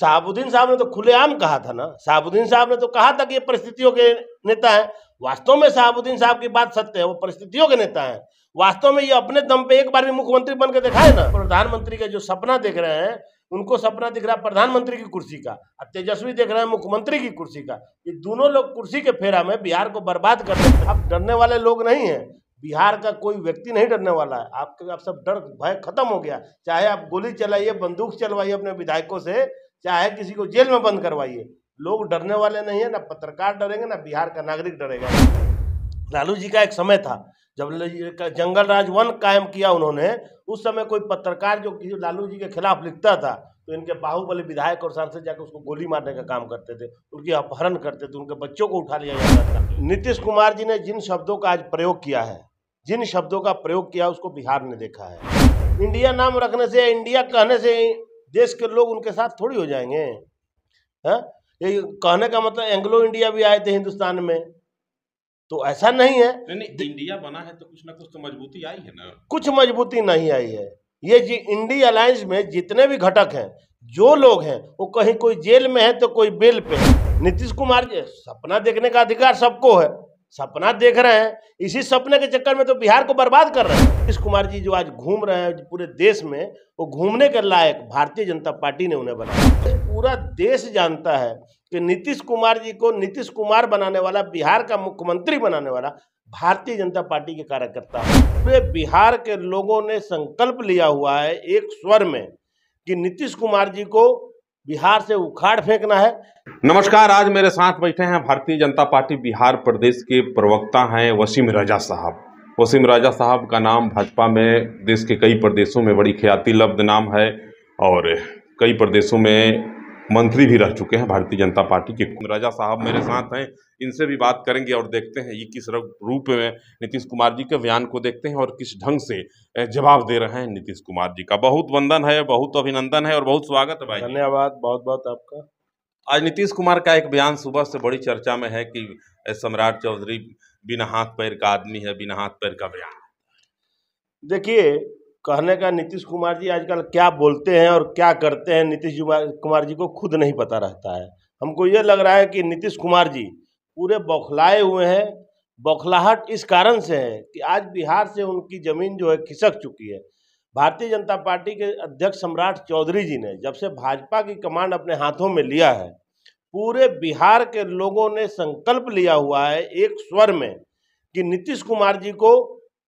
शाहबुद्दीन साहब ने तो खुलेआम कहा था ना शाहबुद्दीन साहब ने तो कहा था कि ये परिस्थितियों के नेता है वास्तव में शाहबुद्दीन साहब की बात सत्य है वो परिस्थितियों के नेता है वास्तव में ये अपने दम पे एक बार भी मुख्यमंत्री बनकर दिखाए ना प्रधानमंत्री का जो सपना देख रहे हैं उनको सपना दिख रहा है प्रधानमंत्री की कुर्सी का और तेजस्वी देख रहे हैं मुख्यमंत्री की कुर्सी का ये दोनों लोग कुर्सी के फेरा में बिहार को बर्बाद कर रहे हैं आप डरने वाले लोग नहीं है बिहार का कोई व्यक्ति नहीं डरने वाला है आपके आप सब डर भय खत्म हो गया चाहे आप गोली चलाइए बंदूक चलवाइए अपने विधायकों से चाहे किसी को जेल में बंद करवाइए लोग डरने वाले नहीं है ना पत्रकार डरेंगे ना बिहार का नागरिक डरेगा लालू जी का एक समय था जब जंगल राज वन कायम किया उन्होंने उस समय कोई पत्रकार जो किसी लालू जी के खिलाफ लिखता था तो इनके बाहुबली विधायक और सांसद जाकर उसको गोली मारने का काम करते थे उनके अपहरण करते थे उनके बच्चों को उठा लिया जाता था नीतीश कुमार जी ने जिन शब्दों का आज प्रयोग किया है जिन शब्दों का प्रयोग किया उसको बिहार ने देखा है इंडिया नाम रखने से इंडिया कहने से देश के लोग उनके साथ थोड़ी हो जाएंगे हैं हाँ? ये कहने का मतलब एंग्लो इंडिया भी आए थे हिंदुस्तान में तो ऐसा नहीं है नहीं, नहीं इंडिया बना है तो कुछ ना कुछ तो मजबूती आई है ना कुछ मजबूती नहीं आई है ये जी इंडिया अलायंस में जितने भी घटक हैं जो लोग हैं वो कहीं कोई जेल में है तो कोई बेल पे नीतीश कुमार जी सपना देखने का अधिकार सबको है सपना देख रहे हैं इसी सपने के चक्कर में तो बिहार को बर्बाद कर रहे हैं नीतीश कुमार जी जो आज घूम रहे हैं पूरे देश में वो घूमने के लायक भारतीय जनता पार्टी ने उन्हें बनाया पूरा देश जानता है कि नीतीश कुमार जी को नीतीश कुमार बनाने वाला बिहार का मुख्यमंत्री बनाने वाला भारतीय जनता पार्टी के कार्यकर्ता पूरे बिहार के लोगों ने संकल्प लिया हुआ है एक स्वर में कि नीतीश कुमार जी को बिहार से उखाड़ फेंकना है नमस्कार आज मेरे साथ बैठे हैं भारतीय जनता पार्टी बिहार प्रदेश के प्रवक्ता हैं वसीम राजा साहब वसीम राजा साहब का नाम भाजपा में देश के कई प्रदेशों में बड़ी ख्याति लब्ध नाम है और कई प्रदेशों में मंत्री भी रह चुके हैं भारतीय जनता पार्टी के राजा साहब मेरे साथ हैं इनसे भी बात करेंगे और देखते हैं ये किस रूप में नीतीश कुमार जी के बयान को देखते हैं और किस ढंग से जवाब दे रहे हैं नीतीश कुमार जी का बहुत वंदन है बहुत अभिनंदन है और बहुत स्वागत है भाई धन्यवाद बहुत बहुत आपका आज नीतीश कुमार का एक बयान सुबह से बड़ी चर्चा में है कि सम्राट चौधरी बिना हाथ पैर का आदमी है बिना हाथ पैर का बयान देखिए कहने का नीतीश कुमार जी आजकल क्या बोलते हैं और क्या करते हैं नीतीश कुमार जी को खुद नहीं पता रहता है हमको ये लग रहा है कि नीतीश कुमार जी पूरे बौखलाए हुए हैं बौखलाहट इस कारण से है कि आज बिहार से उनकी ज़मीन जो है खिसक चुकी है भारतीय जनता पार्टी के अध्यक्ष सम्राट चौधरी जी ने जब से भाजपा की कमांड अपने हाथों में लिया है पूरे बिहार के लोगों ने संकल्प लिया हुआ है एक स्वर में कि नीतीश कुमार जी को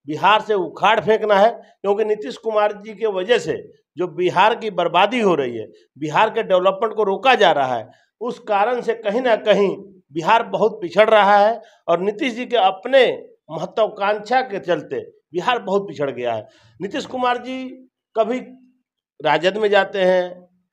बिहार से उखाड़ फेंकना है क्योंकि नीतीश कुमार जी के वजह से जो बिहार की बर्बादी हो रही है बिहार के डेवलपमेंट को रोका जा रहा है उस कारण से कहीं ना कहीं बिहार बहुत पिछड़ रहा है और नीतीश जी के अपने महत्वाकांक्षा के चलते बिहार बहुत पिछड़ गया है नीतीश कुमार जी कभी राजद में जाते हैं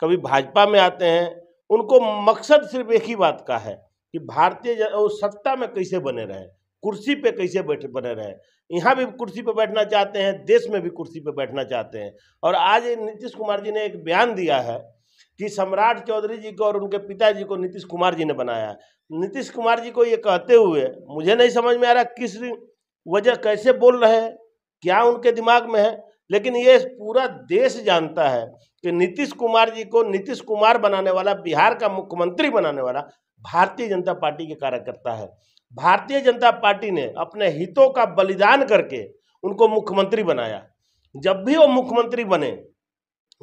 कभी भाजपा में आते हैं उनको मकसद सिर्फ एक ही बात का है कि भारतीय सत्ता में कैसे बने रहें कुर्सी पे कैसे बैठ बने रहे यहाँ भी कुर्सी पे बैठना चाहते हैं देश में भी कुर्सी पे बैठना चाहते हैं और आज नीतीश कुमार जी ने एक बयान दिया है कि सम्राट चौधरी जी को और उनके पिताजी को नीतीश कुमार जी ने बनाया नीतीश कुमार जी को ये कहते हुए मुझे नहीं समझ में आ रहा किस वजह कैसे बोल रहे हैं क्या उनके दिमाग में है लेकिन ये पूरा देश जानता है कि नीतीश कुमार जी को नीतीश कुमार बनाने वाला बिहार का मुख्यमंत्री बनाने वाला भारतीय जनता पार्टी के कार्यकर्ता है भारतीय जनता पार्टी ने अपने हितों का बलिदान करके उनको मुख्यमंत्री बनाया जब भी वो मुख्यमंत्री बने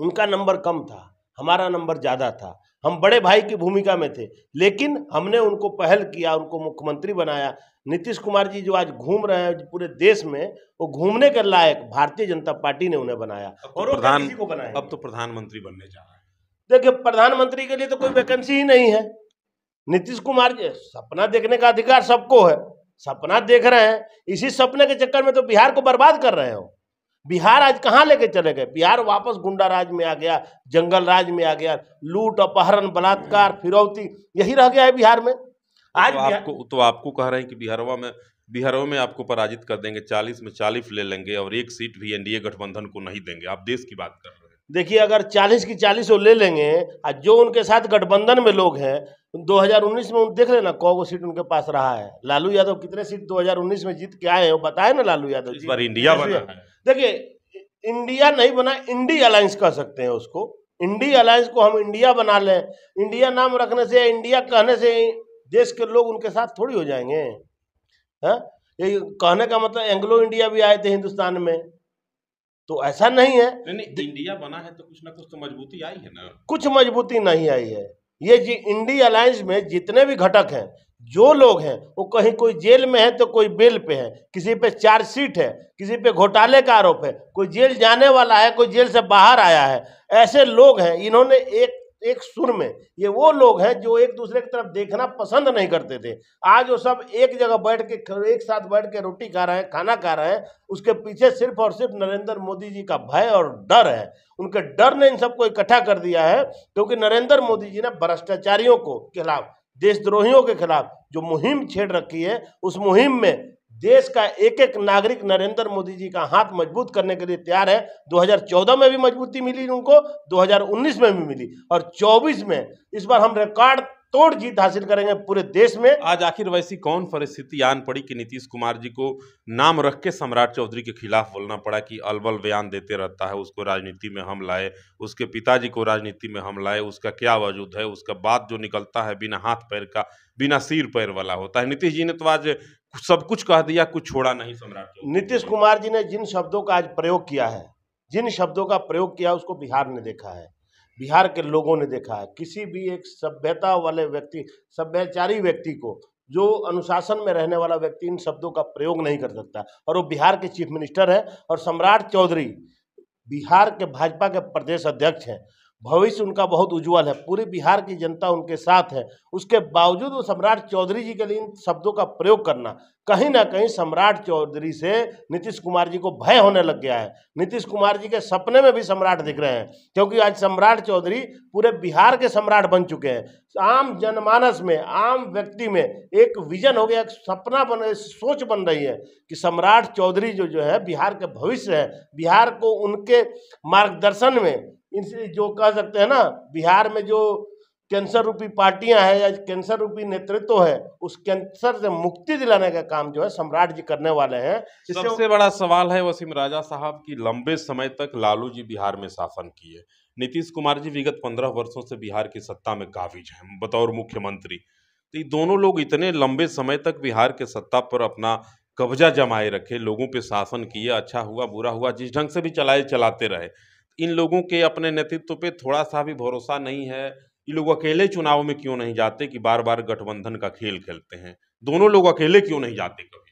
उनका नंबर कम था हमारा नंबर ज़्यादा था हम बड़े भाई की भूमिका में थे लेकिन हमने उनको पहल किया उनको मुख्यमंत्री बनाया नीतीश कुमार जी जो आज घूम रहे हैं पूरे देश में वो घूमने के लायक भारतीय जनता पार्टी ने उन्हें बनाया तो और प्रधान को बनाया अब तो प्रधानमंत्री बनने जा रहा है देखिए प्रधानमंत्री के लिए तो कोई वैकेंसी ही नहीं है नीतीश कुमार जी सपना देखने का अधिकार सबको है सपना देख रहे हैं इसी सपने के चक्कर में तो बिहार को बर्बाद कर रहे हो बिहार आज कहाँ लेके चले गए बिहार वापस गुंडा राज में आ गया जंगल राज में आ गया लूट अपहरण बलात्कार हम्म। फिरौती यही रह गया है बिहार में तो आज तो आपको तो आपको कह रहे हैं कि बिहारवा में बिहारों में आपको पराजित कर देंगे चालीस में चालीस ले लेंगे और एक सीट भी एनडीए गठबंधन को नहीं देंगे आप देश की बात कर रहे हैं देखिए अगर 40 की 40 वो ले लेंगे और जो उनके साथ गठबंधन में लोग हैं 2019 में उन देख लेना कौ गो सीट उनके पास रहा है लालू यादव कितने सीट 2019 में जीत के आए हैं वो बताए ना लालू यादव इस बार इंडिया बना है देखिए इंडिया नहीं बना इंडी अलायंस कह सकते हैं उसको इंडी अलायंस को हम इंडिया बना लें इंडिया नाम रखने से इंडिया कहने से देश के लोग उनके साथ थोड़ी हो जाएंगे है हाँ? ये कहने का मतलब एंग्लो इंडिया भी आए थे हिंदुस्तान में तो ऐसा नहीं है नहीं, नहीं इंडिया बना है तो कुछ ना कुछ तो मजबूती आई है ना कुछ मजबूती नहीं आई है ये जी इंडी अलायंस में जितने भी घटक हैं जो लोग हैं वो कहीं कोई जेल में है तो कोई बेल पे है किसी पे चार्जशीट है किसी पे घोटाले का आरोप है कोई जेल जाने वाला है कोई जेल से बाहर आया है ऐसे लोग हैं इन्होंने एक एक सुर में ये वो लोग हैं जो एक दूसरे की तरफ देखना पसंद नहीं करते थे आज वो सब एक जगह बैठ के एक साथ बैठ के रोटी खा रहे हैं खाना खा रहे हैं उसके पीछे सिर्फ और सिर्फ नरेंद्र मोदी जी का भय और डर है उनके डर ने इन सबको इकट्ठा कर दिया है क्योंकि नरेंद्र मोदी जी ने भ्रष्टाचारियों को खिलाफ देशद्रोहियों के खिलाफ जो मुहिम छेड़ रखी है उस मुहिम में देश का एक एक नागरिक नरेंद्र मोदी जी का हाथ मजबूत करने के लिए तैयार है 2014 में भी मजबूती मिली उनको 2019 में भी मिली और 24 में इस बार हम रिकॉर्ड तोड़ जीत हासिल करेंगे पूरे देश में आज आखिर वैसी कौन परिस्थिति आन पड़ी कि नीतीश कुमार जी को नाम रख के सम्राट चौधरी के खिलाफ बोलना पड़ा कि अलबल बयान देते रहता है उसको राजनीति में हम लाए उसके पिताजी को राजनीति में हम लाए उसका क्या वजूद है उसका बात जो निकलता है बिना हाथ पैर का बिना सिर पैर वाला होता है नीतीश जी ने तो आज सब कुछ कह दिया कुछ छोड़ा नहीं सम्राट नीतीश कुमार जी ने जिन शब्दों का आज प्रयोग किया है जिन शब्दों का प्रयोग किया उसको बिहार ने देखा है बिहार के लोगों ने देखा है किसी भी एक सभ्यता वाले व्यक्ति सभ्याचारी व्यक्ति को जो अनुशासन में रहने वाला व्यक्ति इन शब्दों का प्रयोग नहीं कर सकता और वो बिहार के चीफ मिनिस्टर है और सम्राट चौधरी बिहार के भाजपा के प्रदेश अध्यक्ष हैं भविष्य उनका बहुत उज्जवल है पूरे बिहार की जनता उनके साथ है उसके बावजूद वो सम्राट चौधरी जी के लिए इन शब्दों का प्रयोग करना कहीं ना कहीं सम्राट चौधरी से नीतीश कुमार जी को भय होने लग गया है नीतीश कुमार जी के सपने में भी सम्राट दिख रहे हैं क्योंकि आज सम्राट चौधरी पूरे बिहार के सम्राट बन चुके हैं आम जनमानस में आम व्यक्ति में एक विजन हो गया एक सपना बन सोच बन रही है कि सम्राट चौधरी जो जो है बिहार के भविष्य है बिहार को उनके मार्गदर्शन में इनसे जो कह सकते हैं ना बिहार में जो कैंसर रूपी पार्टियां हैं या कैंसर रूपी नेतृत्व है उस कैंसर से मुक्ति दिलाने का काम जो है सम्राट जी करने वाले हैं सबसे बड़ा सवाल है वसीम राजा साहब की लंबे समय तक लालू जी बिहार में शासन किए नीतीश कुमार जी विगत पंद्रह वर्षों से बिहार की सत्ता में काबिज हैं बतौर मुख्यमंत्री तो ये दोनों लोग इतने लंबे समय तक बिहार के सत्ता पर अपना कब्जा जमाए रखे लोगों पे शासन किए अच्छा हुआ बुरा हुआ जिस ढंग से भी चलाए चलाते रहे इन लोगों के अपने नेतृत्व पे थोड़ा सा भी भरोसा नहीं है ये लोग अकेले चुनाव में क्यों नहीं जाते कि बार बार गठबंधन का खेल खेलते हैं दोनों लोग अकेले क्यों नहीं जाते कभी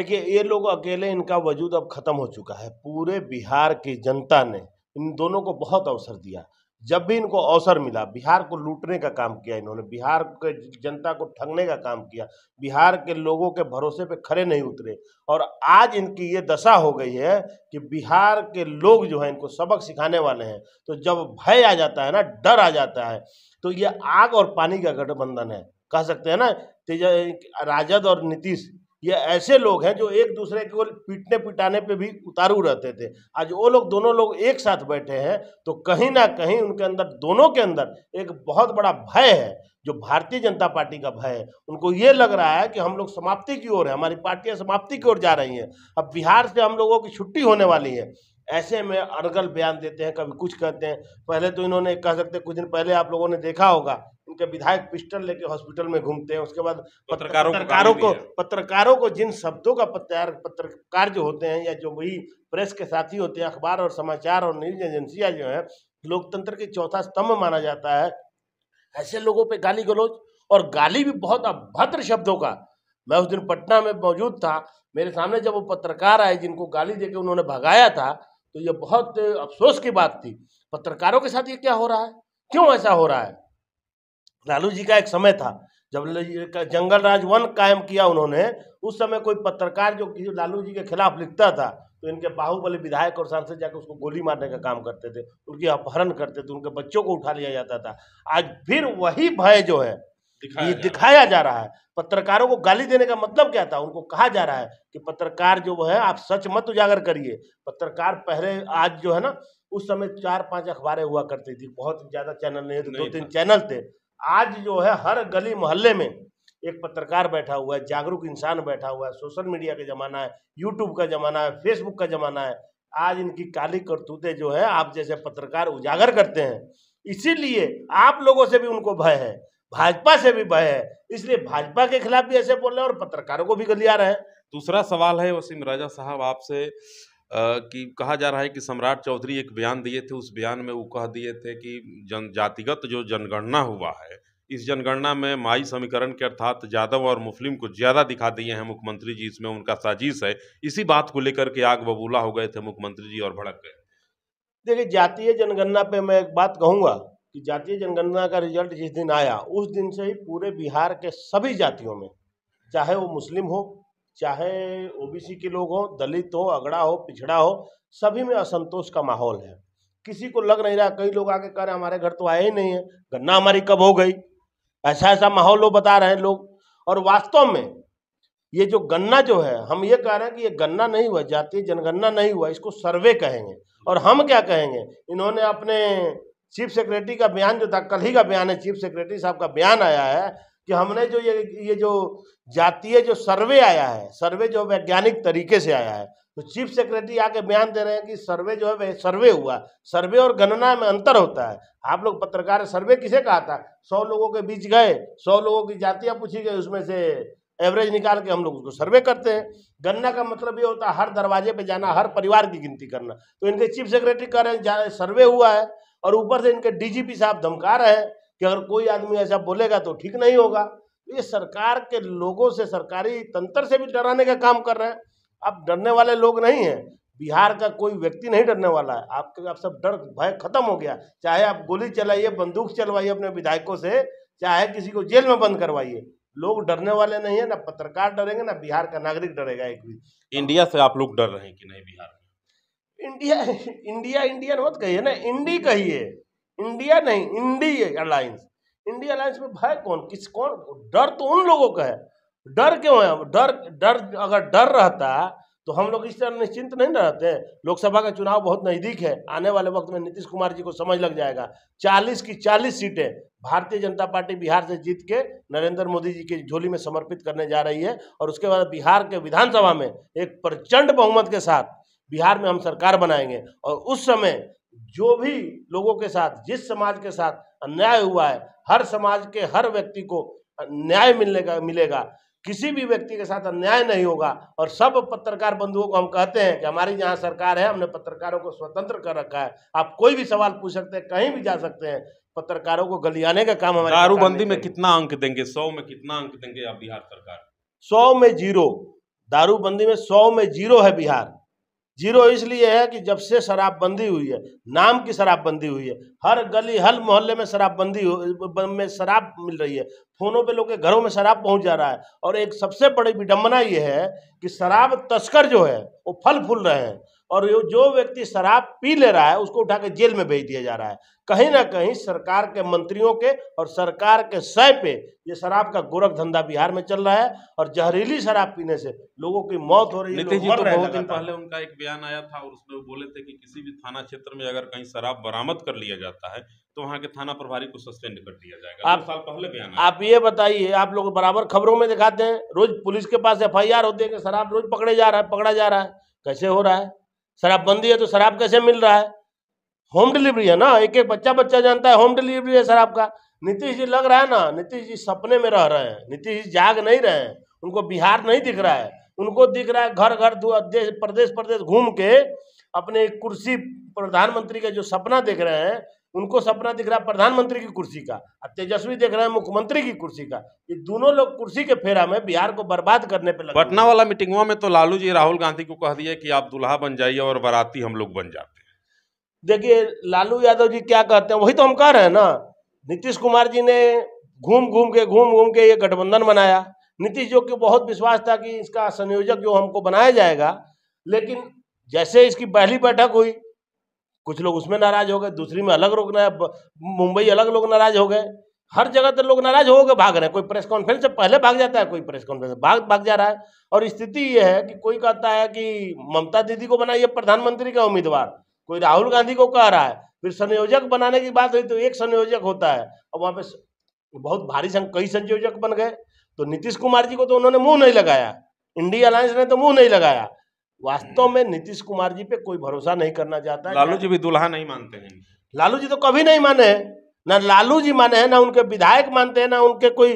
देखिए ये लोग अकेले इनका वजूद अब खत्म हो चुका है पूरे बिहार की जनता ने इन दोनों को बहुत अवसर दिया जब भी इनको अवसर मिला बिहार को लूटने का काम किया इन्होंने बिहार के जनता को ठगने का काम किया बिहार के लोगों के भरोसे पे खड़े नहीं उतरे और आज इनकी ये दशा हो गई है कि बिहार के लोग जो है इनको सबक सिखाने वाले हैं तो जब भय आ जाता है ना डर आ जाता है तो ये आग और पानी का गठबंधन है कह सकते हैं ना तेज राजद और नीतीश ये ऐसे लोग हैं जो एक दूसरे को पीटने पिटाने पे भी उतारू रहते थे आज वो लोग दोनों लोग एक साथ बैठे हैं तो कहीं ना कहीं उनके अंदर दोनों के अंदर एक बहुत बड़ा भय है जो भारतीय जनता पार्टी का भय है उनको ये लग रहा है कि हम लोग समाप्ति की ओर है हमारी पार्टियाँ समाप्ति की ओर जा रही हैं अब बिहार से हम लोगों की छुट्टी होने वाली है ऐसे में अड़गल बयान देते हैं कभी कुछ कहते हैं पहले तो इन्होंने कह सकते कुछ दिन पहले आप लोगों ने देखा होगा इनके विधायक पिस्टल लेके हॉस्पिटल में घूमते हैं उसके बाद पत्रकारों, पत्रकारों को पत्रकारों को जिन शब्दों का पत्र पत्रकार जो होते हैं या जो वही प्रेस के साथी होते हैं अखबार और समाचार और न्यूज एजेंसियाँ जो हैं लोकतंत्र के चौथा स्तंभ माना जाता है ऐसे लोगों पे गाली गलोज और गाली भी बहुत अभद्र शब्दों का मैं उस दिन पटना में मौजूद था मेरे सामने जब वो पत्रकार आए जिनको गाली देकर उन्होंने भगाया था तो ये बहुत अफसोस की बात थी पत्रकारों के साथ ये क्या हो रहा है क्यों ऐसा हो रहा है लालू जी का एक समय था जब जंगल राज वन कायम किया उन्होंने उस समय कोई पत्रकार जो किसी लालू जी के खिलाफ लिखता था तो इनके बाहुबली विधायक और सांसद जाकर उसको गोली मारने का काम करते थे उनके अपहरण करते थे उनके बच्चों को उठा लिया जाता था आज फिर वही भय जो है दिखाया ये जा दिखाया जा रहा है पत्रकारों को गाली देने का मतलब क्या था उनको कहा जा रहा है कि पत्रकार जो है आप सच मत उजागर करिए पत्रकार पहले आज जो है ना उस समय चार पांच अखबारें हुआ करती थी बहुत ज्यादा चैनल नहीं थे दो तीन चैनल थे आज जो है हर गली मोहल्ले में एक पत्रकार बैठा हुआ है जागरूक इंसान बैठा हुआ है सोशल मीडिया का ज़माना है यूट्यूब का ज़माना है फेसबुक का ज़माना है आज इनकी काली करतूतें जो है आप जैसे पत्रकार उजागर करते हैं इसीलिए आप लोगों से भी उनको भय है भाजपा से भी भय है इसलिए भाजपा के खिलाफ भी ऐसे बोल रहे हैं और पत्रकारों को भी गलिया रहे हैं दूसरा सवाल है वसीम राजा साहब आपसे कि कहा जा रहा है कि सम्राट चौधरी एक बयान दिए थे उस बयान में वो कह दिए थे कि जन जातिगत जो जनगणना हुआ है इस जनगणना में माई समीकरण के अर्थात यादव और मुस्लिम को ज़्यादा दिखा दिए हैं मुख्यमंत्री जी इसमें उनका साजिश है इसी बात को लेकर के आग बबूला हो गए थे मुख्यमंत्री जी और भड़क गए देखिए जातीय जनगणना पे मैं एक बात कहूँगा कि जातीय जनगणना का रिजल्ट जिस दिन आया उस दिन से ही पूरे बिहार के सभी जातियों में चाहे वो मुस्लिम हो चाहे ओबीसी के लोग हो दलित हो अगड़ा हो पिछड़ा हो सभी में असंतोष का माहौल है किसी को लग नहीं रहा कई लोग आके कह रहे हमारे घर तो आए ही नहीं है गन्ना हमारी कब हो गई ऐसा ऐसा माहौल वो बता रहे हैं लोग और वास्तव में ये जो गन्ना जो है हम ये कह रहे हैं कि ये गन्ना नहीं हुआ जातीय जनगणना नहीं हुआ इसको सर्वे कहेंगे और हम क्या कहेंगे इन्होंने अपने चीफ सेक्रेटरी का बयान जो था कल ही का बयान है चीफ सेक्रेटरी साहब का बयान आया है कि हमने जो ये ये जो जातीय जो सर्वे आया है सर्वे जो वैज्ञानिक तरीके से आया है तो चीफ सेक्रेटरी आके बयान दे रहे हैं कि सर्वे जो है सर्वे हुआ सर्वे और गणना में अंतर होता है आप लोग पत्रकार सर्वे किसे कहा था सौ लोगों के बीच गए सौ लोगों की जातियाँ पूछी गई उसमें से एवरेज निकाल के हम लोग उसको सर्वे करते हैं गन्ना का मतलब ये होता है हर दरवाजे पे जाना हर परिवार की गिनती करना तो इनके चीफ सेक्रेटरी कह रहे हैं सर्वे हुआ है और ऊपर से इनके डीजीपी साहब धमका रहे हैं कि अगर कोई आदमी ऐसा बोलेगा तो ठीक नहीं होगा तो ये सरकार के लोगों से सरकारी तंत्र से भी डराने का काम कर रहे हैं आप डरने वाले लोग नहीं हैं बिहार का कोई व्यक्ति नहीं डरने वाला है आपके आप सब डर भय खत्म हो गया चाहे आप गोली चलाइए बंदूक चलवाइए अपने विधायकों से चाहे किसी को जेल में बंद करवाइए लोग डरने वाले नहीं है ना पत्रकार डरेंगे ना बिहार का नागरिक डरेगा एक भी इंडिया से आप लोग डर रहे हैं कि नहीं बिहार में इंडिया इंडिया इंडियन मत कहिए ना इंडी कहिए इंडिया नहीं इंडी एयरलाइंस इंडिया एयरलाइंस में भय कौन किस कौन डर तो उन लोगों का है डर क्यों है डर डर अगर डर रहता तो हम लोग इस तरह निश्चिंत नहीं रहते लोकसभा का चुनाव बहुत नज़दीक है आने वाले वक्त में नीतीश कुमार जी को समझ लग जाएगा चालीस की चालीस सीटें भारतीय जनता पार्टी बिहार से जीत के नरेंद्र मोदी जी की झोली में समर्पित करने जा रही है और उसके बाद बिहार के विधानसभा में एक प्रचंड बहुमत के साथ बिहार में हम सरकार बनाएंगे और उस समय जो भी लोगों के साथ जिस समाज के साथ अन्याय हुआ है हर समाज के हर व्यक्ति को न्याय मिलने का मिलेगा किसी भी व्यक्ति के साथ अन्याय नहीं होगा और सब पत्रकार बंधुओं को हम कहते हैं कि हमारी यहाँ सरकार है हमने पत्रकारों को स्वतंत्र कर रखा है आप कोई भी सवाल पूछ सकते हैं कहीं भी जा सकते हैं पत्रकारों को गलियाने का काम हमारे दारूबंदी में कितना अंक देंगे सौ में कितना अंक देंगे आप बिहार सरकार सौ में जीरो दारूबंदी में सौ में जीरो है बिहार जीरो इसलिए है कि जब से शराबबंदी हुई है नाम की शराबबंदी हुई है हर गली हर मोहल्ले में शराबबंदी में शराब मिल रही है फोनों पे लोग के घरों में शराब पहुंच जा रहा है और एक सबसे बड़ी विडम्बना ये है कि शराब तस्कर जो है वो फल फूल रहे हैं और जो व्यक्ति शराब पी ले रहा है उसको उठा के जेल में भेज दिया जा रहा है कहीं ना कहीं सरकार के मंत्रियों के और सरकार के सय पे ये शराब का गोरख धंधा बिहार में चल रहा है और जहरीली शराब पीने से लोगों की मौत हो रही है तो बहुत दिन पहले उनका एक बयान आया था और उसमें वो बोले थे कि किसी भी थाना क्षेत्र में अगर कहीं शराब बरामद कर लिया जाता है तो वहाँ के थाना प्रभारी को सस्पेंड कर दिया जाएगा आप साल पहले बयान आप ये बताइए आप लोग बराबर खबरों में दिखाते हैं रोज पुलिस के पास एफ आई आर होती है कि शराब रोज पकड़े जा रहा है पकड़ा जा रहा है कैसे हो रहा है शराबबंदी है तो शराब कैसे मिल रहा है होम डिलीवरी है ना एक एक बच्चा बच्चा जानता है होम डिलीवरी है शराब का नीतीश जी लग रहा है ना नीतीश जी सपने में रह रहे हैं नीतीश जी जाग नहीं रहे हैं उनको बिहार नहीं दिख रहा है उनको दिख रहा है घर घर देश प्रदेश प्रदेश घूम के अपने कुर्सी प्रधानमंत्री का जो सपना देख रहे हैं उनको सपना दिख रहा है प्रधानमंत्री की कुर्सी का अब तेजस्वी देख रहे हैं मुख्यमंत्री की कुर्सी का ये दोनों लोग कुर्सी के फेरा में बिहार को बर्बाद करने पे लगे पटना वाला मीटिंगों में तो लालू जी राहुल गांधी को कह दिया कि आप दुल्हा बन जाइए और बराती हम लोग बन जाते हैं देखिए लालू यादव जी क्या कहते हैं वही तो हम कह रहे हैं ना नीतीश कुमार जी ने घूम घूम के घूम घूम के ये गठबंधन बनाया नीतीश जो को बहुत विश्वास था कि इसका संयोजक जो हमको बनाया जाएगा लेकिन जैसे इसकी पहली बैठक हुई कुछ लोग उसमें नाराज हो गए दूसरी में अलग लोग मुंबई अलग लोग नाराज हो गए हर जगह तो लोग नाराज हो गए भाग रहे हैं कोई प्रेस कॉन्फ्रेंस से पहले भाग जाता है कोई प्रेस कॉन्फ्रेंस भाग भाग जा रहा है और स्थिति ये है कि कोई कहता है कि ममता दीदी को बनाइए प्रधानमंत्री का उम्मीदवार कोई राहुल गांधी को कह रहा है फिर संयोजक बनाने की बात हुई तो एक संयोजक होता है और वहाँ पे बहुत भारी संघ कई संयोजक बन गए तो नीतीश कुमार जी को तो उन्होंने मुंह नहीं लगाया इंडिया अलायंस ने तो मुंह नहीं लगाया वास्तव में नीतीश कुमार जी पे कोई भरोसा नहीं करना चाहता लालू जी भी दुल्हा नहीं मानते हैं लालू जी तो कभी नहीं माने ना लालू जी माने हैं ना उनके विधायक मानते हैं ना उनके कोई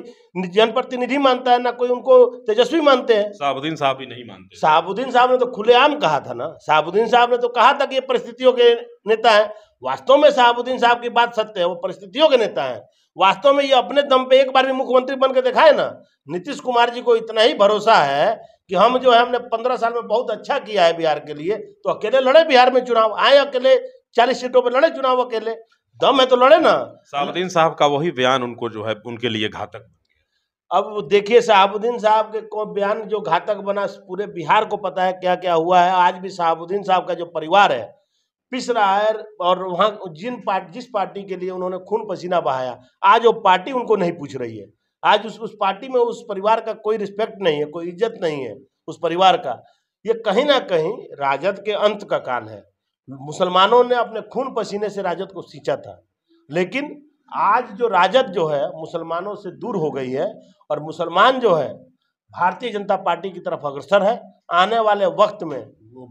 जनप्रतिनिधि मानता है ना कोई उनको तेजस्वी मानते हैं साहबुद्दीन साहब भी नहीं मानते साहबुद्दीन साहब ने तो खुलेआम कहा था ना साहबुद्दीन साहब ने तो कहा था कि ये परिस्थितियों के नेता है वास्तव में साहबुद्दीन साहब की बात सत्य है वो परिस्थितियों के नेता है वास्तव में ये अपने दम पे एक बार भी मुख्यमंत्री बन के दिखाए ना नीतीश कुमार जी को इतना ही भरोसा है कि हम जो है हमने पंद्रह साल में बहुत अच्छा किया है बिहार के लिए तो अकेले लड़े बिहार में चुनाव आए अकेले चालीस सीटों पर लड़े चुनाव अकेले दम है तो लड़े ना साहबुद्दीन साहब का वही बयान उनको जो है उनके लिए घातक अब देखिए साहबुद्दीन साहब के को बयान जो घातक बना पूरे बिहार को पता है क्या क्या हुआ है आज भी साहबुद्दीन साहब का जो परिवार है पिस रहा है और वहाँ जिन पार्ट जिस पार्टी के लिए उन्होंने खून पसीना बहाया आज वो पार्टी उनको नहीं पूछ रही है आज उस उस पार्टी में उस परिवार का कोई रिस्पेक्ट नहीं है कोई इज्जत नहीं है उस परिवार का ये कहीं ना कहीं राजद के अंत का कान है मुसलमानों ने अपने खून पसीने से राजद को सींचा था लेकिन आज जो राजद जो है मुसलमानों से दूर हो गई है और मुसलमान जो है भारतीय जनता पार्टी की तरफ अग्रसर है आने वाले वक्त में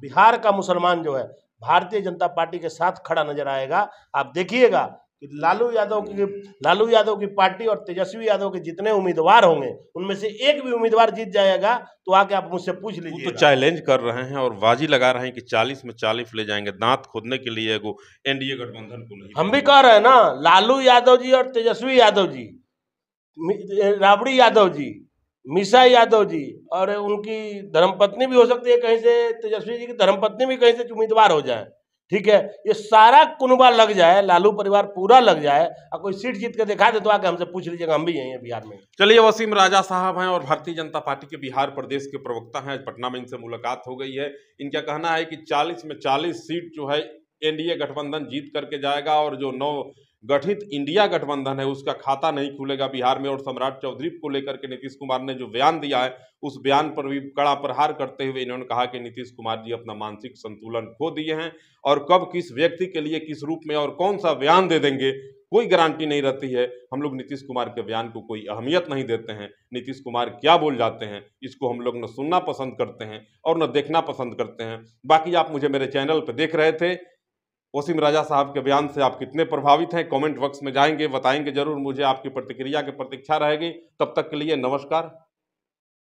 बिहार का मुसलमान जो है भारतीय जनता पार्टी के साथ खड़ा नजर आएगा आप देखिएगा कि लालू यादव की लालू यादव की पार्टी और तेजस्वी यादव के जितने उम्मीदवार होंगे उनमें से एक भी उम्मीदवार जीत जाएगा तो आके आप मुझसे पूछ लीजिए तो चैलेंज कर रहे हैं और बाजी लगा रहे हैं कि चालीस में चालीस ले जाएंगे दांत खोदने के लिए एगो एनडीए गठबंधन को नहीं हम भी कह रहे हैं ना लालू यादव जी और तेजस्वी यादव जी राबड़ी यादव जी मिसा यादव जी और उनकी धर्मपत्नी भी हो सकती है कहीं से तेजस्वी जी की धर्मपत्नी भी कहीं से उम्मीदवार हो जाए ठीक है ये सारा कुनबा लग जाए लालू परिवार पूरा लग जाए और कोई सीट जीत के दिखा दे तो आके हमसे पूछ लीजिएगा हम भी यही हैं बिहार में चलिए वसीम राजा साहब हैं और भारतीय जनता पार्टी के बिहार प्रदेश के प्रवक्ता हैं पटना में इनसे मुलाकात हो गई है इनका कहना है कि 40 में 40 सीट जो है एनडीए गठबंधन जीत करके जाएगा और जो नौ गठित इंडिया गठबंधन है उसका खाता नहीं खुलेगा बिहार में और सम्राट चौधरी को लेकर के नीतीश कुमार ने जो बयान दिया है उस बयान पर भी कड़ा प्रहार करते हुए इन्होंने कहा कि नीतीश कुमार जी अपना मानसिक संतुलन खो दिए हैं और कब किस व्यक्ति के लिए किस रूप में और कौन सा बयान दे देंगे कोई गारंटी नहीं रहती है हम लोग नीतीश कुमार के बयान को कोई अहमियत नहीं देते हैं नीतीश कुमार क्या बोल जाते हैं इसको हम लोग न सुनना पसंद करते हैं और न देखना पसंद करते हैं बाकी आप मुझे मेरे चैनल पर देख रहे थे वसीम राजा साहब के बयान से आप कितने प्रभावित हैं कमेंट बॉक्स में जाएंगे बताएंगे जरूर मुझे आपकी प्रतिक्रिया की प्रतीक्षा रहेगी तब तक के लिए नमस्कार